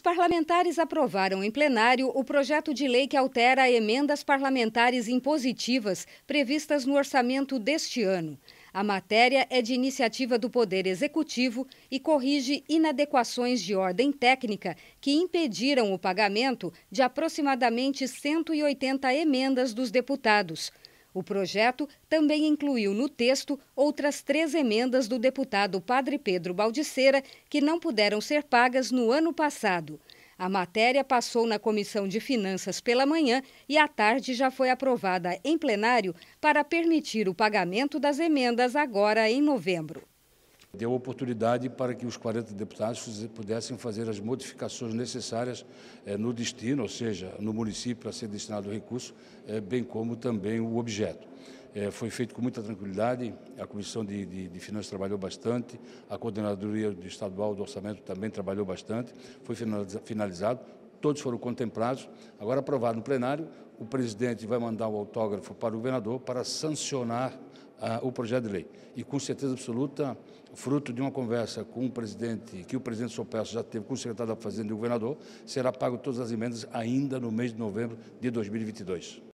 Os parlamentares aprovaram em plenário o projeto de lei que altera emendas parlamentares impositivas previstas no orçamento deste ano. A matéria é de iniciativa do Poder Executivo e corrige inadequações de ordem técnica que impediram o pagamento de aproximadamente 180 emendas dos deputados. O projeto também incluiu no texto outras três emendas do deputado Padre Pedro Baldiceira, que não puderam ser pagas no ano passado. A matéria passou na Comissão de Finanças pela manhã e à tarde já foi aprovada em plenário para permitir o pagamento das emendas agora em novembro deu oportunidade para que os 40 deputados pudessem fazer as modificações necessárias eh, no destino, ou seja, no município para ser destinado o recurso, eh, bem como também o objeto. Eh, foi feito com muita tranquilidade, a Comissão de, de, de Finanças trabalhou bastante, a Coordenadoria Estadual do Orçamento também trabalhou bastante, foi finalizado, todos foram contemplados. Agora, aprovado no plenário, o presidente vai mandar o autógrafo para o governador para sancionar o projeto de lei. E com certeza absoluta, fruto de uma conversa com o presidente, que o presidente Sopesso já teve com o secretário da Fazenda e o governador, será pago todas as emendas ainda no mês de novembro de 2022.